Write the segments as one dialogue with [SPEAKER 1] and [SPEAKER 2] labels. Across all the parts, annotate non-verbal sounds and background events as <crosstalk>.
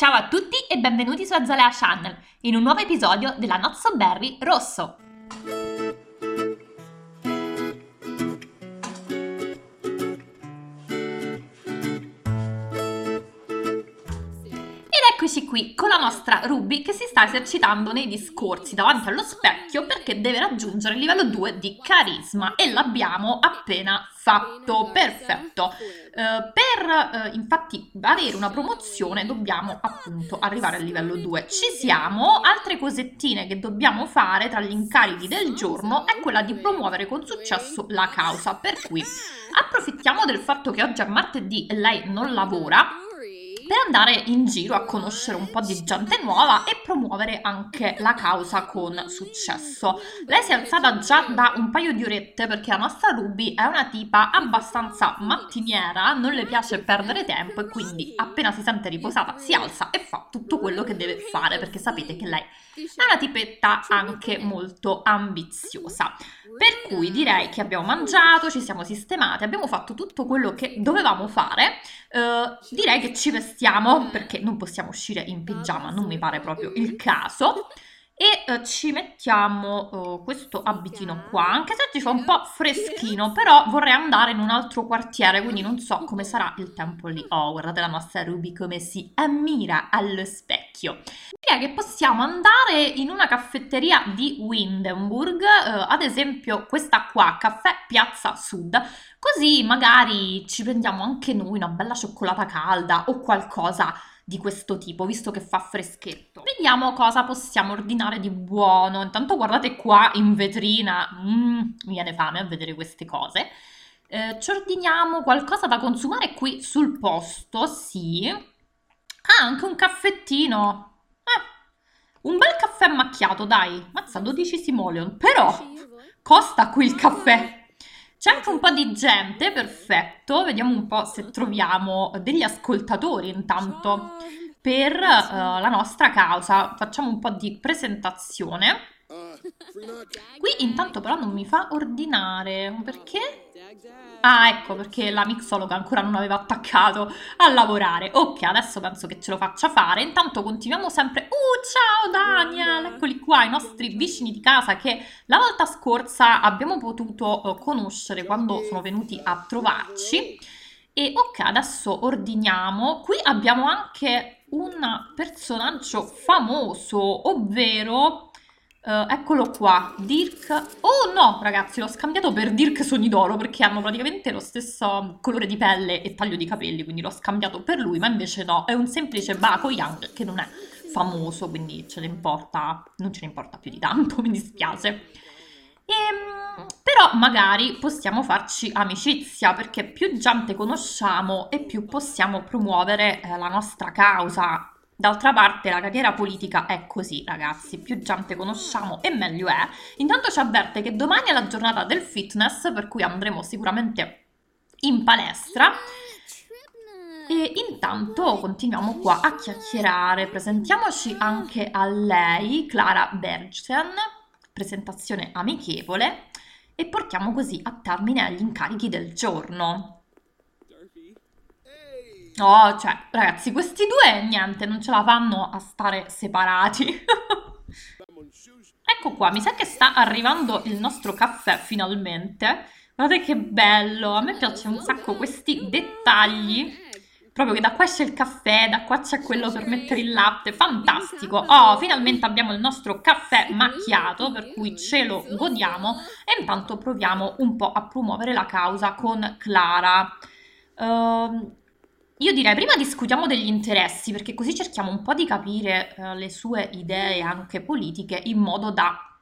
[SPEAKER 1] Ciao a tutti e benvenuti su Azalea Channel in un nuovo episodio della Not So Berry Rosso. eccoci qui con la nostra Ruby che si sta esercitando nei discorsi davanti allo specchio perché deve raggiungere il livello 2 di carisma e l'abbiamo appena fatto. Perfetto. Eh, per eh, infatti avere una promozione dobbiamo appunto arrivare al livello 2. Ci siamo. Altre cosettine che dobbiamo fare tra gli incarichi del giorno è quella di promuovere con successo la causa. Per cui approfittiamo del fatto che oggi è martedì e lei non lavora per andare in giro a conoscere un po' di gente nuova e promuovere anche la causa con successo. Lei si è alzata già da un paio di orette perché la nostra Ruby è una tipa abbastanza mattiniera, non le piace perdere tempo e quindi appena si sente riposata si alza e fa tutto quello che deve fare perché sapete che lei è una tipetta anche molto ambiziosa. Per cui direi che abbiamo mangiato, ci siamo sistemati, abbiamo fatto tutto quello che dovevamo fare, eh, direi che ci vestiamo stiamo, mm. perché non possiamo uscire in ah, pigiama, non mi pare proprio il caso. <laughs> e eh, ci mettiamo oh, questo abitino qua, anche se ci fa un po' freschino, però vorrei andare in un altro quartiere, quindi non so come sarà il tempo lì. Oh, guardate la nostra Ruby come si ammira allo specchio. Direi che possiamo andare in una caffetteria di Windenburg, eh, ad esempio questa qua, Caffè Piazza Sud, così magari ci prendiamo anche noi una bella cioccolata calda o qualcosa di questo tipo, visto che fa freschetto. Vediamo cosa possiamo ordinare di buono. Intanto guardate qua in vetrina, mm, mi viene fame a vedere queste cose. Eh, ci ordiniamo qualcosa da consumare qui sul posto, sì. Ah, anche un caffettino. Eh, un bel caffè macchiato, dai. Mazza, 12 simoleon. Però costa qui il caffè. C'è anche un po' di gente, perfetto, vediamo un po' se troviamo degli ascoltatori intanto per uh, la nostra causa. Facciamo un po' di presentazione. Eh, Qui intanto però non mi fa ordinare, perché? Ah, ecco perché la mixologa ancora non aveva attaccato a lavorare. Ok, adesso penso che ce lo faccia fare. Intanto continuiamo sempre. Uh, ciao Daniel! Eccoli qua, i nostri vicini di casa che la volta scorsa abbiamo potuto eh, conoscere quando sono venuti a trovarci. E ok, adesso ordiniamo. Qui abbiamo anche un personaggio famoso, ovvero Uh, eccolo qua, Dirk. Oh no, ragazzi, l'ho scambiato per Dirk Sonidoro perché hanno praticamente lo stesso colore di pelle e taglio di capelli, quindi l'ho scambiato per lui, ma invece no, è un semplice Baco Young che non è famoso, quindi ce ne importa, non ce ne importa più di tanto, <laughs> mi dispiace. E, ehm, però magari possiamo farci amicizia perché più gente conosciamo e più possiamo promuovere eh, la nostra causa D'altra parte la carriera politica è così, ragazzi, più gente conosciamo e meglio è. Intanto ci avverte che domani è la giornata del fitness, per cui andremo sicuramente in palestra. E intanto continuiamo qua a chiacchierare, presentiamoci anche a lei, Clara Bergsen, presentazione amichevole, e portiamo così a termine gli incarichi del giorno. No, cioè, ragazzi, questi due niente, non ce la fanno a stare separati. <laughs> ecco qua, mi sa che sta arrivando il nostro caffè finalmente. Guardate che bello, a me piacciono un sacco questi dettagli. Proprio che da qua c'è il caffè, da qua c'è quello per mettere il latte, fantastico. Oh, finalmente abbiamo il nostro caffè macchiato, per cui ce lo godiamo. E intanto proviamo un po' a promuovere la causa con Clara. Uh, io direi prima discutiamo degli interessi, perché così cerchiamo un po' di capire eh, le sue idee anche politiche in modo da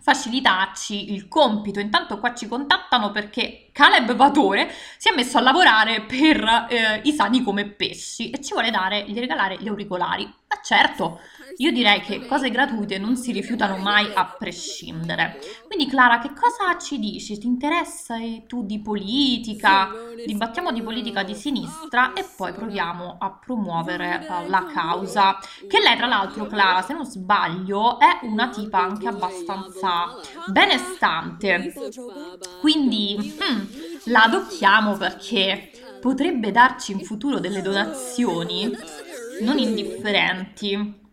[SPEAKER 1] facilitarci il compito. Intanto qua ci contattano perché Caleb Vatore si è messo a lavorare per eh, i sani come pesci e ci vuole dare, gli regalare gli auricolari. Ma certo, io direi che cose gratuite non si rifiutano mai a prescindere. Quindi Clara, che cosa ci dici? Ti interessa eh, tu di politica? Dibattiamo di politica di sinistra e poi proviamo a promuovere uh, la causa. Che lei, tra l'altro, Clara, se non sbaglio, è una tipa anche abbastanza benestante. Quindi... Hmm, la adottiamo perché potrebbe darci in futuro delle donazioni non indifferenti.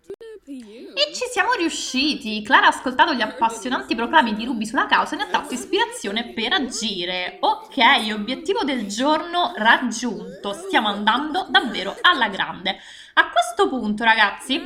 [SPEAKER 1] E ci siamo riusciti! Clara ha ascoltato gli appassionanti proclami di Ruby sulla causa e ne ha tratto ispirazione per agire. Ok, obiettivo del giorno raggiunto. Stiamo andando davvero alla grande. A questo punto, ragazzi,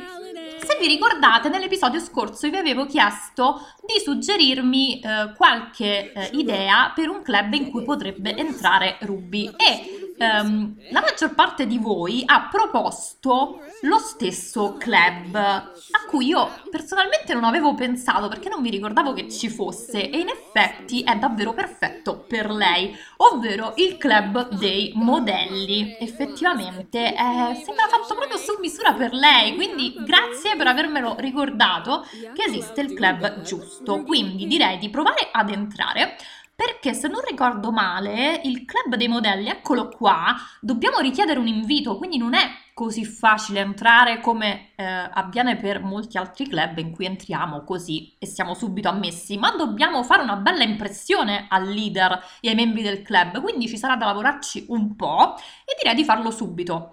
[SPEAKER 1] se vi ricordate nell'episodio scorso vi avevo chiesto di suggerirmi eh, qualche eh, idea per un club in cui potrebbe entrare Ruby e ehm, la maggior parte di voi ha proposto lo stesso club a cui io personalmente non avevo pensato perché non mi ricordavo che ci fosse e in effetti è davvero perfetto per lei, ovvero il club dei modelli. Effettivamente eh, sembra fatto proprio su misura per lei, quindi grazie per avermelo ricordato che esiste il club giusto. Quindi direi di provare ad entrare perché se non ricordo male, il club dei modelli, eccolo qua, dobbiamo richiedere un invito, quindi non è così facile entrare come eh, avviene per molti altri club in cui entriamo così e siamo subito ammessi, ma dobbiamo fare una bella impressione al leader e ai membri del club, quindi ci sarà da lavorarci un po' e direi di farlo subito.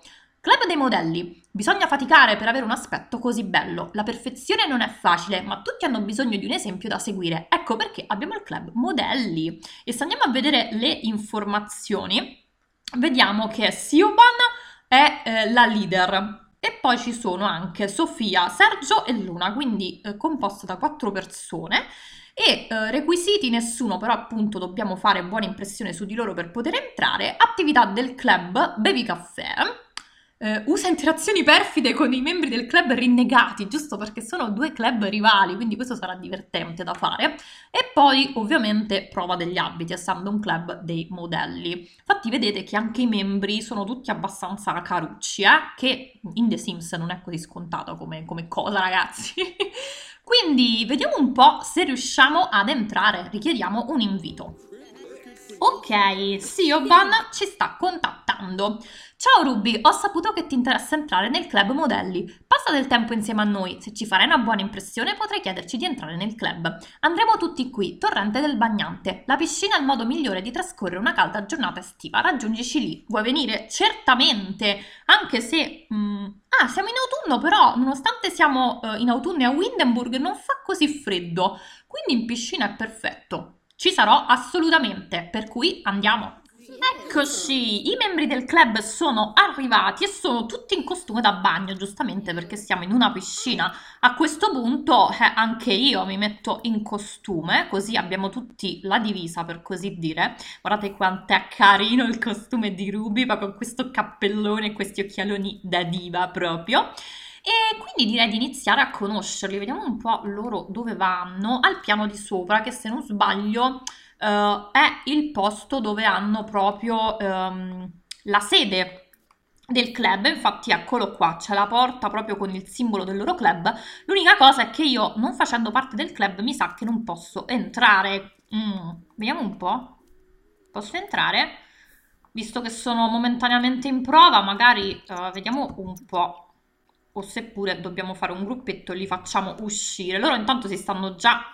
[SPEAKER 1] Club dei modelli. Bisogna faticare per avere un aspetto così bello. La perfezione non è facile, ma tutti hanno bisogno di un esempio da seguire. Ecco perché abbiamo il club modelli. E se andiamo a vedere le informazioni, vediamo che Sioban è eh, la leader. E poi ci sono anche Sofia, Sergio e Luna, quindi eh, composto da quattro persone. E eh, requisiti nessuno, però appunto dobbiamo fare buona impressione su di loro per poter entrare. Attività del club, bevi caffè eh, usa interazioni perfide con i membri del club rinnegati, giusto perché sono due club rivali, quindi questo sarà divertente da fare. E poi ovviamente prova degli abiti, essendo un club dei modelli. Infatti vedete che anche i membri sono tutti abbastanza carucci, eh? che in The Sims non è così scontato come, come cosa ragazzi. <laughs> quindi vediamo un po' se riusciamo ad entrare, richiediamo un invito. Ok, sì, Obana ci sta contattando. Ciao Ruby, ho saputo che ti interessa entrare nel club modelli. Passa del tempo insieme a noi, se ci farai una buona impressione potrai chiederci di entrare nel club. Andremo tutti qui, Torrente del Bagnante. La piscina è il modo migliore di trascorrere una calda giornata estiva, raggiungici lì. Vuoi venire? Certamente! Anche se... Mm, ah, siamo in autunno però, nonostante siamo eh, in autunno e a Windenburg non fa così freddo, quindi in piscina è perfetto. Ci sarò assolutamente, per cui andiamo. Eccoci, i membri del club sono arrivati e sono tutti in costume da bagno, giustamente perché siamo in una piscina. A questo punto eh, anche io mi metto in costume, così abbiamo tutti la divisa per così dire. Guardate quanto è carino il costume di Ruby, ma con questo cappellone e questi occhialoni da diva proprio. E quindi direi di iniziare a conoscerli, vediamo un po' loro dove vanno, al piano di sopra che se non sbaglio eh, è il posto dove hanno proprio ehm, la sede del club, infatti eccolo qua, c'è la porta proprio con il simbolo del loro club. L'unica cosa è che io, non facendo parte del club, mi sa che non posso entrare. Mm, vediamo un po'. Posso entrare? Visto che sono momentaneamente in prova, magari uh, vediamo un po' o seppure dobbiamo fare un gruppetto e li facciamo uscire. Loro intanto si stanno già...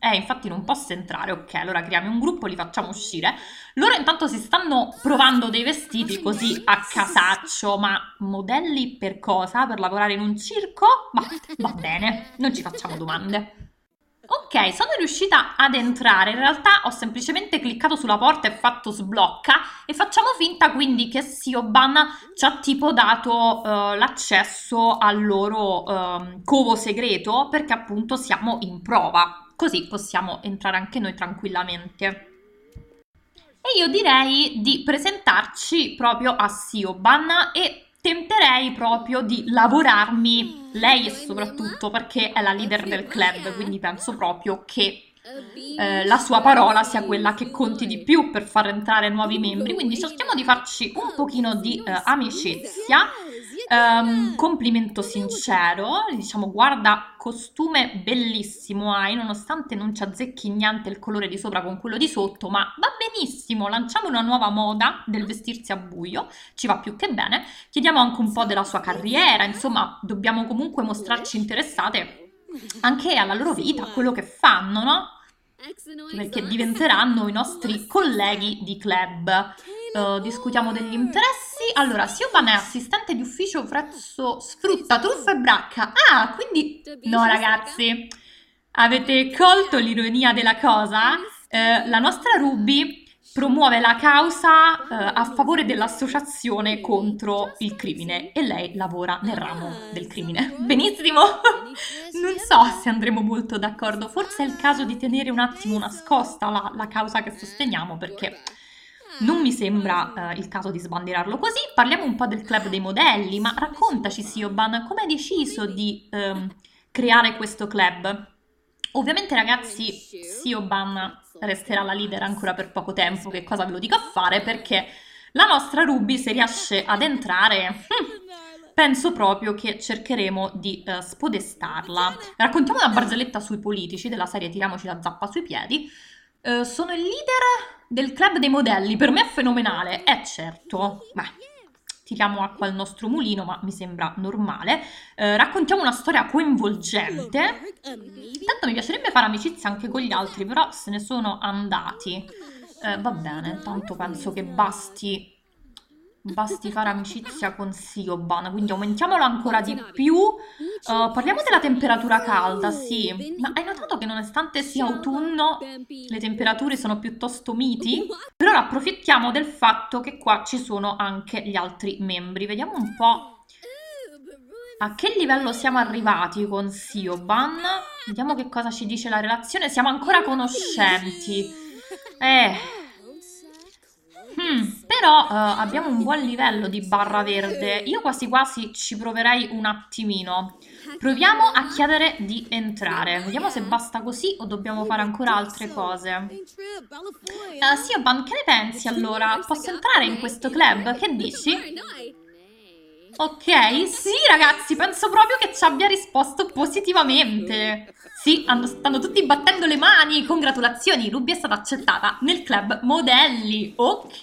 [SPEAKER 1] Eh, infatti non posso entrare, ok, allora creiamo un gruppo, li facciamo uscire. Loro intanto si stanno provando dei vestiti così a casaccio, ma modelli per cosa? Per lavorare in un circo? Ma va bene, non ci facciamo domande. Ok, sono riuscita ad entrare, in realtà ho semplicemente cliccato sulla porta e fatto sblocca e facciamo finta quindi che Sioban ci ha tipo dato eh, l'accesso al loro eh, covo segreto perché appunto siamo in prova, così possiamo entrare anche noi tranquillamente. E io direi di presentarci proprio a Sioban e tenterei proprio di lavorarmi lei soprattutto perché è la leader del club, quindi penso proprio che eh, la sua parola sia quella che conti di più per far entrare nuovi membri, quindi cerchiamo di farci un pochino di eh, amicizia um, complimento sincero, diciamo guarda costume bellissimo hai, nonostante non ci azzecchi niente il colore di sopra con quello di sotto, ma va benissimo, lanciamo una nuova moda del vestirsi a buio, ci va più che bene, chiediamo anche un po' della sua carriera, insomma dobbiamo comunque mostrarci interessate anche alla loro vita, a quello che fanno, no? Perché diventeranno i nostri colleghi di club. Uh, discutiamo degli interessi sì, allora, Siobhan è assistente di ufficio presso Sfrutta, Truffa e Bracca. Ah, quindi... No, ragazzi, eh? avete colto l'ironia della cosa? Eh, la nostra Ruby promuove la causa eh, a favore dell'associazione contro il crimine e lei lavora nel ramo ah, del crimine. Benissimo! Non so se andremo molto d'accordo, forse è il caso di tenere un attimo nascosta la, la causa che sosteniamo perché non mi sembra ah. eh, il caso di sbandierarlo così, parliamo un po' del club dei modelli, ma raccontaci Sioban, come hai deciso di eh, creare questo club? Ovviamente ragazzi, Sioban resterà la leader ancora per poco tempo, che cosa ve lo dico a fare? Perché la nostra Ruby se riesce ad entrare... Hm, penso proprio che cercheremo di uh, spodestarla. Raccontiamo una barzelletta sui politici della serie Tiriamoci la zappa sui piedi. Eh, sono il leader del club dei modelli, per me è fenomenale, è eh, certo, beh, tiriamo acqua al nostro mulino, ma mi sembra normale. Eh, raccontiamo una storia coinvolgente. Tanto mi piacerebbe fare amicizia anche con gli altri, però se ne sono andati. Eh, va bene, intanto penso che basti Basti fare amicizia con Sioban, quindi aumentiamolo ancora di più. Uh, parliamo della temperatura calda, sì. Ma hai notato che nonostante sia autunno, le temperature sono piuttosto miti? Però approfittiamo del fatto che qua ci sono anche gli altri membri. Vediamo un po' a che livello siamo arrivati con Sioban. Vediamo che cosa ci dice la relazione. Siamo ancora conoscenti. Eh... Hmm, però eh, abbiamo un buon livello di barra verde. Io quasi quasi ci proverei un attimino. Proviamo a chiedere di entrare. Vediamo se basta così o dobbiamo fare ancora altre cose. Uh, eh, Sioban, che ne pensi allora? Posso entrare in questo club? Che dici? Ok, sì ragazzi, penso proprio che ci abbia risposto positivamente. Sì, hanno, stanno tutti battendo le mani. Congratulazioni, Ruby è stata accettata nel club modelli. Ok,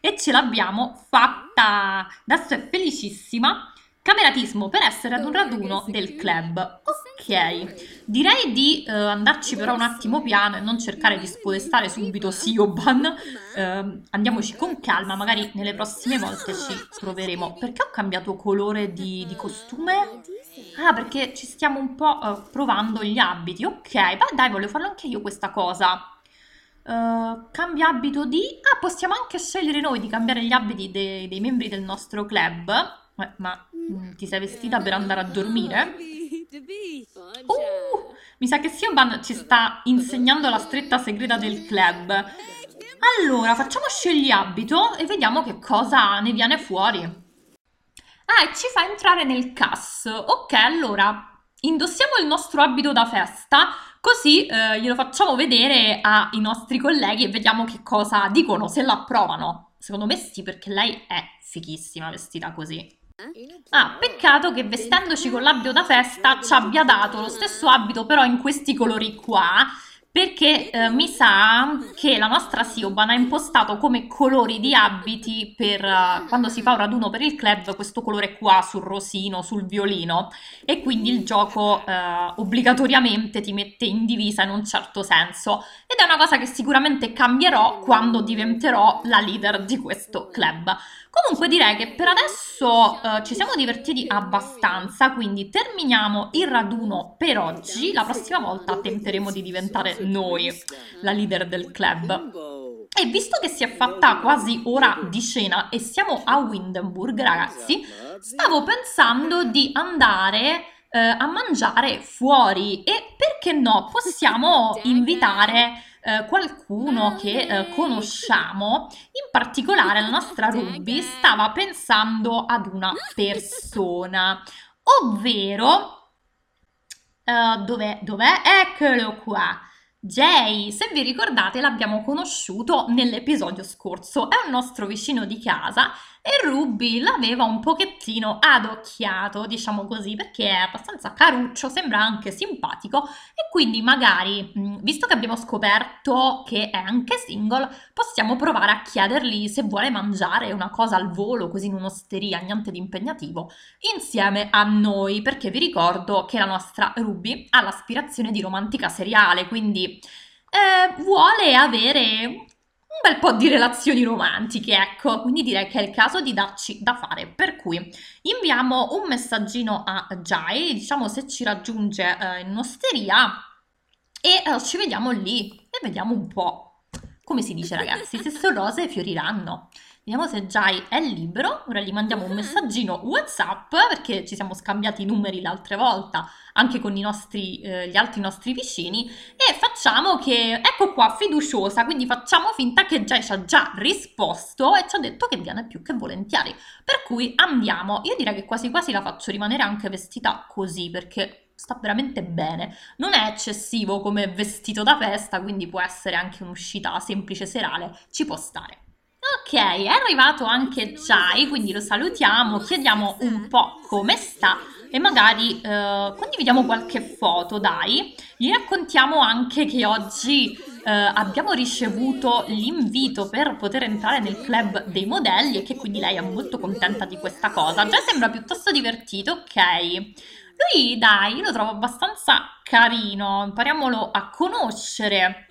[SPEAKER 1] e ce l'abbiamo fatta. Adesso è felicissima Cameratismo per essere ad un raduno del club. Ok, direi di eh, andarci però un attimo piano e non cercare di spodestare subito Sioban. Eh, andiamoci con calma, magari nelle prossime volte ci troveremo. Perché ho cambiato colore di, di costume? Ah, perché ci stiamo un po' eh, provando gli abiti. Ok, beh dai, voglio farlo anche io questa cosa. Uh, eh, cambia abito di... Ah, possiamo anche scegliere noi di cambiare gli abiti dei, dei membri del nostro club. Eh, ma Mm. ti sei vestita per andare a dormire? Uh, mi sa che Siobhan ci sta insegnando la stretta segreta del club. Allora, facciamo scegli abito e vediamo che cosa ne viene fuori. Ah, e ci fa entrare nel CAS. Ok, allora, indossiamo il nostro abito da festa, così eh, glielo facciamo vedere ai nostri colleghi e vediamo che cosa dicono, se l'approvano. Secondo me sì, perché lei è fichissima vestita così. Ah, peccato che vestendoci con l'abito da festa ci abbia dato lo stesso abito però in questi colori qua, perché eh, mi sa che la nostra Sioban ha impostato come colori di abiti per eh, quando si fa un raduno per il club questo colore qua sul rosino, sul violino e quindi il gioco eh, obbligatoriamente ti mette in divisa in un certo senso ed è una cosa che sicuramente cambierò quando diventerò la leader di questo club. Comunque direi che per adesso eh, ci siamo divertiti abbastanza, quindi terminiamo il raduno per oggi. La prossima volta tenteremo di diventare noi la leader del club. E visto che si è fatta quasi ora di cena e siamo a Windenburg, ragazzi, stavo pensando di andare eh, a mangiare fuori e perché no, possiamo invitare eh, qualcuno che eh, conosciamo, in particolare la nostra Ruby stava pensando ad una persona, ovvero, eh, dov'è, dov'è? Eccolo qua! Jay, se vi ricordate l'abbiamo conosciuto nell'episodio scorso, è un nostro vicino di casa e Ruby l'aveva un pochettino adocchiato, diciamo così, perché è abbastanza caruccio, sembra anche simpatico e quindi magari, mm, visto che abbiamo scoperto che è anche single, possiamo provare a chiedergli se vuole mangiare una cosa al volo, così in un'osteria, niente di impegnativo, insieme a noi, perché vi ricordo che la nostra Ruby ha l'aspirazione di romantica seriale, quindi eh, vuole avere un bel po' di relazioni romantiche, ecco, quindi direi che è il caso di darci da fare. Per cui inviamo un messaggino a Jai, diciamo se ci raggiunge eh, in osteria e eh, ci vediamo lì e vediamo un po'. Come si dice ragazzi, se sono rose fioriranno. Vediamo se Jai è libero. Ora gli mandiamo un mm. messaggino WhatsApp perché ci siamo scambiati i numeri l'altra volta anche con nostri, eh, gli altri nostri vicini e facciamo che, ecco qua, fiduciosa, quindi facciamo finta che Jai ci ha già risposto e ci ha detto che viene più che volentieri. Per cui andiamo. Io direi che quasi quasi la faccio rimanere anche vestita così perché sta veramente bene. Non è eccessivo come vestito da festa, quindi può essere anche un'uscita semplice serale, ci può stare. Ok, è arrivato anche Jai, quindi lo salutiamo, chiediamo un po' come sta e magari eh, condividiamo qualche foto, dai. Gli raccontiamo anche che oggi eh, abbiamo ricevuto l'invito per poter entrare nel club dei modelli e che quindi lei è molto contenta di questa cosa. Già sembra piuttosto divertito, ok. Lui, dai, lo trovo abbastanza carino, impariamolo a conoscere.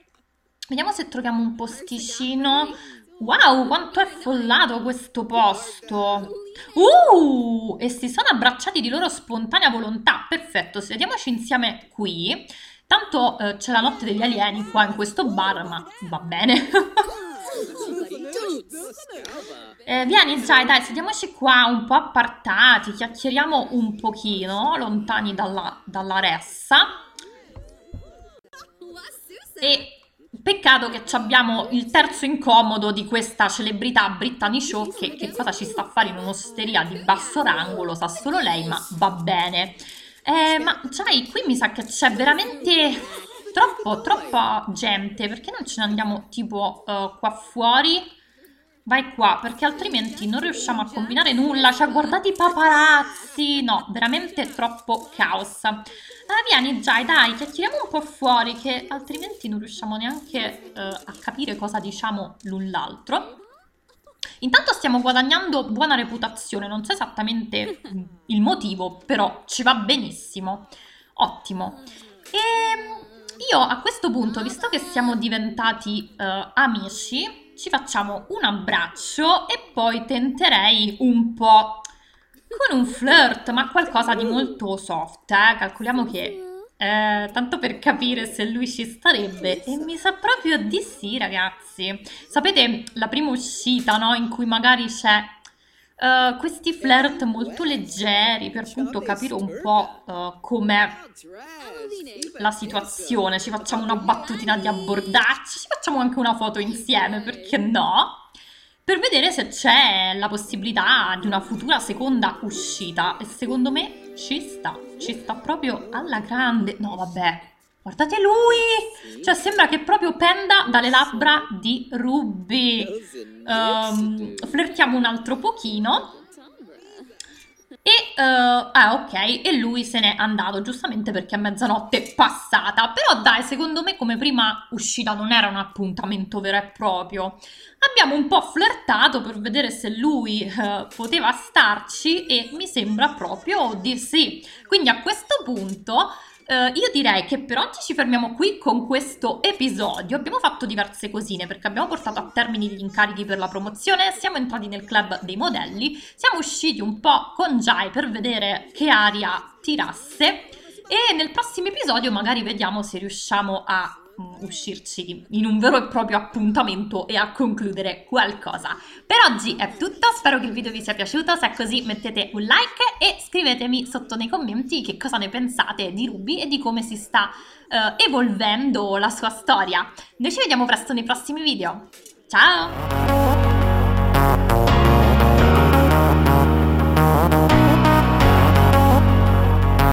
[SPEAKER 1] Vediamo se troviamo un posticino Wow, quanto è affollato questo posto! Uh! E si sono abbracciati di loro spontanea volontà. Perfetto, sediamoci insieme qui. Tanto eh, c'è la notte degli alieni qua in questo bar, ma va bene. <laughs> eh, vieni, dai, dai, sediamoci qua un po' appartati, chiacchieriamo un pochino, lontani dalla, dalla ressa. E Peccato che abbiamo il terzo incomodo di questa celebrità Brittany Show che, che cosa ci sta a fare in un'osteria di basso rango, lo sa solo lei, ma va bene. Eh, ma sai, qui mi sa che c'è veramente troppo, troppa gente, perché non ce ne andiamo tipo uh, qua fuori? Vai qua, perché altrimenti non riusciamo a combinare nulla. Ci ha guardate i paparazzi. No, veramente troppo caos. Allora, ah, vieni, Jai, dai, chiacchieriamo un po' fuori, che altrimenti non riusciamo neanche eh, a capire cosa diciamo l'un l'altro. Intanto stiamo guadagnando buona reputazione, non so esattamente mm, il motivo, però ci va benissimo. Ottimo. E ehm, io a questo punto, visto che siamo diventati eh, amici, ci facciamo un abbraccio e poi tenterei un po' con un flirt, ma qualcosa di molto soft. Eh? Calcoliamo che eh, tanto per capire se lui ci starebbe e mi sa proprio di sì ragazzi sapete la prima uscita no in cui magari c'è eh, questi flirt molto leggeri per appunto capire un po' uh, com'è la situazione, ci facciamo una battutina di abbordacci, ci facciamo anche una foto insieme, perché no? Per vedere se c'è la possibilità di una futura seconda uscita e secondo me ci sta, ci sta proprio alla grande. No, vabbè, Guardate lui! Sì. Cioè, sembra che proprio penda dalle labbra di Ruby. Um, flirtiamo un altro pochino. E, uh, ah, ok, e lui se n'è andato, giustamente perché è mezzanotte passata. Però dai, secondo me come prima uscita non era un appuntamento vero e proprio. Abbiamo un po' flirtato per vedere se lui uh, poteva starci e mi sembra proprio di sì. Quindi a questo punto Uh, io direi che per oggi ci fermiamo qui con questo episodio. Abbiamo fatto diverse cosine perché abbiamo portato a termine gli incarichi per la promozione, siamo entrati nel club dei modelli, siamo usciti un po' con Jai per vedere che aria tirasse e nel prossimo episodio magari vediamo se riusciamo a Mm, uscirci in un vero e proprio appuntamento e a concludere qualcosa. Per oggi è tutto, spero che il video vi sia piaciuto, se è così mettete un like e scrivetemi sotto nei commenti che cosa ne pensate di Ruby e di come si sta uh, evolvendo la sua storia. Noi ci vediamo presto nei prossimi video, ciao!